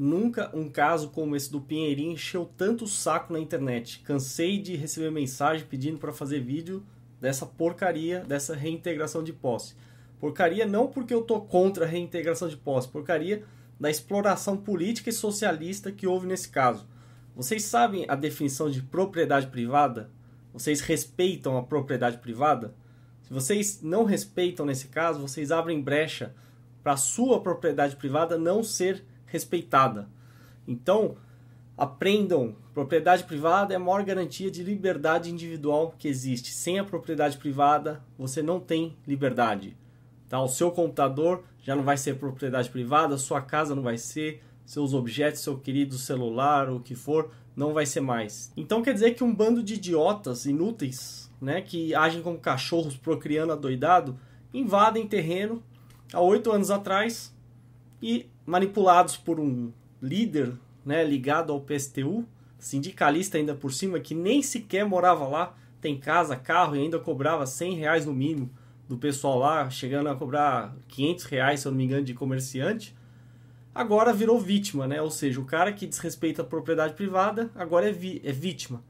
Nunca um caso como esse do Pinheirinho encheu tanto o saco na internet. Cansei de receber mensagem pedindo para fazer vídeo dessa porcaria, dessa reintegração de posse. Porcaria não porque eu tô contra a reintegração de posse, porcaria da exploração política e socialista que houve nesse caso. Vocês sabem a definição de propriedade privada? Vocês respeitam a propriedade privada? Se vocês não respeitam nesse caso, vocês abrem brecha para a sua propriedade privada não ser respeitada. Então, aprendam, propriedade privada é a maior garantia de liberdade individual que existe. Sem a propriedade privada, você não tem liberdade. Tá? O seu computador já não vai ser propriedade privada, sua casa não vai ser, seus objetos, seu querido celular, o que for, não vai ser mais. Então quer dizer que um bando de idiotas inúteis, né, que agem como cachorros procriando adoidado, invadem terreno há oito anos atrás e manipulados por um líder né, ligado ao PSTU, sindicalista ainda por cima, que nem sequer morava lá, tem casa, carro e ainda cobrava 100 reais no mínimo do pessoal lá, chegando a cobrar 500 reais, se eu não me engano, de comerciante, agora virou vítima, né? Ou seja, o cara que desrespeita a propriedade privada agora é, vi é vítima.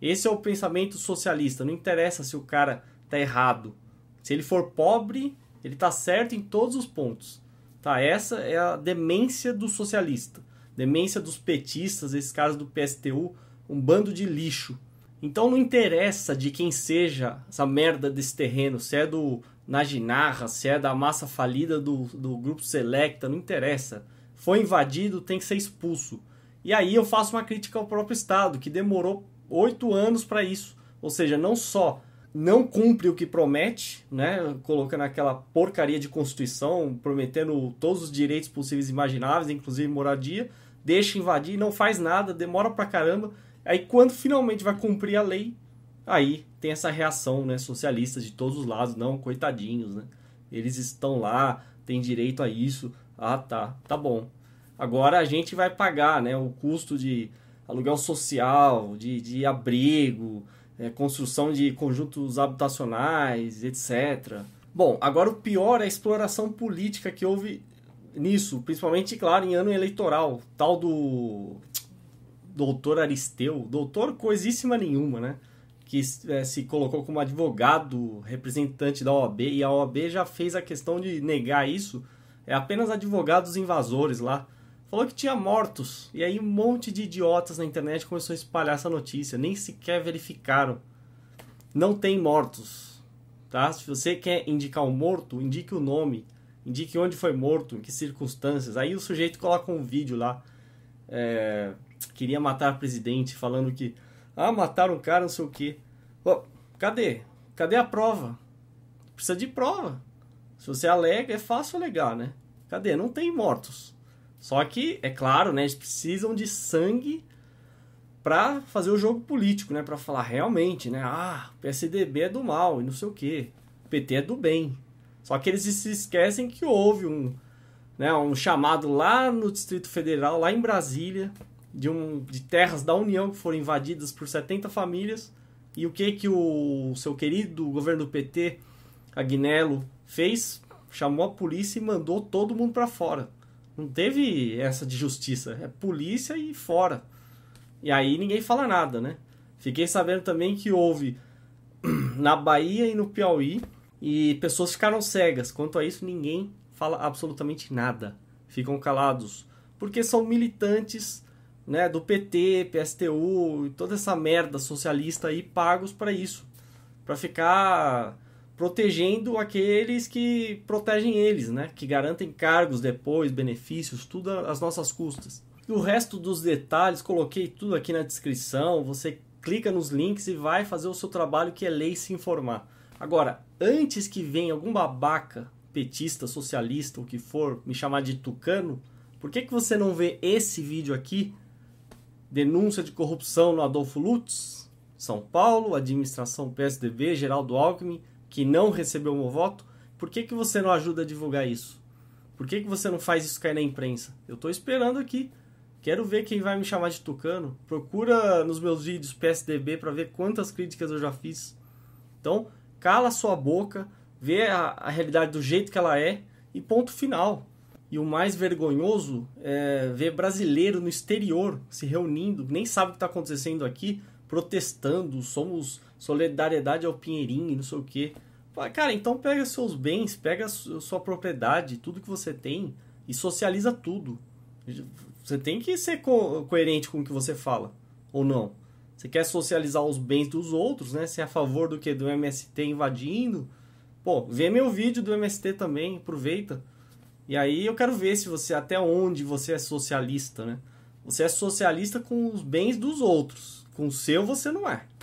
Esse é o pensamento socialista. Não interessa se o cara está errado. Se ele for pobre, ele está certo em todos os pontos. Tá? Essa é a demência do socialista, demência dos petistas, esses caras do PSTU, um bando de lixo. Então não interessa de quem seja essa merda desse terreno, se é do Naginarra, se é da massa falida do, do grupo Selecta, não interessa. Foi invadido, tem que ser expulso. E aí eu faço uma crítica ao próprio Estado, que demorou oito anos para isso. Ou seja, não só não cumpre o que promete, né? Colocando aquela porcaria de Constituição, prometendo todos os direitos possíveis e imagináveis, inclusive moradia, deixa invadir, não faz nada, demora pra caramba. Aí quando finalmente vai cumprir a lei, aí tem essa reação, né, socialista de todos os lados, não, coitadinhos, né? Eles estão lá, têm direito a isso. Ah, tá, tá bom. Agora a gente vai pagar, né, o custo de aluguel social, de, de abrigo, é, construção de conjuntos habitacionais, etc. Bom, agora o pior é a exploração política que houve nisso, principalmente, claro, em ano eleitoral. Tal do doutor Aristeu, doutor coisíssima nenhuma, né? Que é, se colocou como advogado representante da OAB, e a OAB já fez a questão de negar isso. É apenas advogados invasores lá falou que tinha mortos. E aí um monte de idiotas na internet começou a espalhar essa notícia, nem sequer verificaram. Não tem mortos, tá? Se você quer indicar o um morto, indique o nome, indique onde foi morto, em que circunstâncias. Aí o sujeito coloca um vídeo lá, é, queria matar o presidente, falando que, ah, mataram um cara, não sei o quê. Pô, cadê? Cadê a prova? Precisa de prova. Se você alega, é fácil alegar, né? Cadê? Não tem mortos. Só que, é claro, né, eles precisam de sangue para fazer o jogo político, né, para falar realmente, né, ah, PSDB é do mal e não sei o quê, PT é do bem. Só que eles se esquecem que houve um, né, um chamado lá no Distrito Federal, lá em Brasília, de, um, de terras da União que foram invadidas por 70 famílias. E o que que o seu querido governo do PT, Agnello, fez? Chamou a polícia e mandou todo mundo para fora. Não teve essa de justiça. É polícia e fora. E aí ninguém fala nada, né? Fiquei sabendo também que houve na Bahia e no Piauí e pessoas ficaram cegas. Quanto a isso, ninguém fala absolutamente nada. Ficam calados. Porque são militantes né, do PT, PSTU e toda essa merda socialista aí pagos para isso. para ficar protegendo aqueles que protegem eles, né? Que garantem cargos depois, benefícios, tudo às nossas custas. E o resto dos detalhes, coloquei tudo aqui na descrição. Você clica nos links e vai fazer o seu trabalho que é lei se informar. Agora, antes que venha algum babaca petista, socialista, o que for, me chamar de tucano, por que, que você não vê esse vídeo aqui? Denúncia de corrupção no Adolfo Lutz, São Paulo, administração PSDB, Geraldo Alckmin, que não recebeu meu voto, por que, que você não ajuda a divulgar isso? Por que, que você não faz isso cair na imprensa? Eu estou esperando aqui. Quero ver quem vai me chamar de tucano. Procura nos meus vídeos PSDB para ver quantas críticas eu já fiz. Então, cala sua boca, vê a, a realidade do jeito que ela é e ponto final. E o mais vergonhoso é ver brasileiro no exterior se reunindo, nem sabe o que está acontecendo aqui, protestando, somos solidariedade ao Pinheirinho, não sei o quê. Cara, então pega seus bens, pega sua propriedade, tudo que você tem e socializa tudo. Você tem que ser co coerente com o que você fala, ou não. Você quer socializar os bens dos outros, né? Você é a favor do que? Do MST invadindo? Pô, vê meu vídeo do MST também, aproveita. E aí eu quero ver se você até onde você é socialista, né? Você é socialista com os bens dos outros com o seu você não é.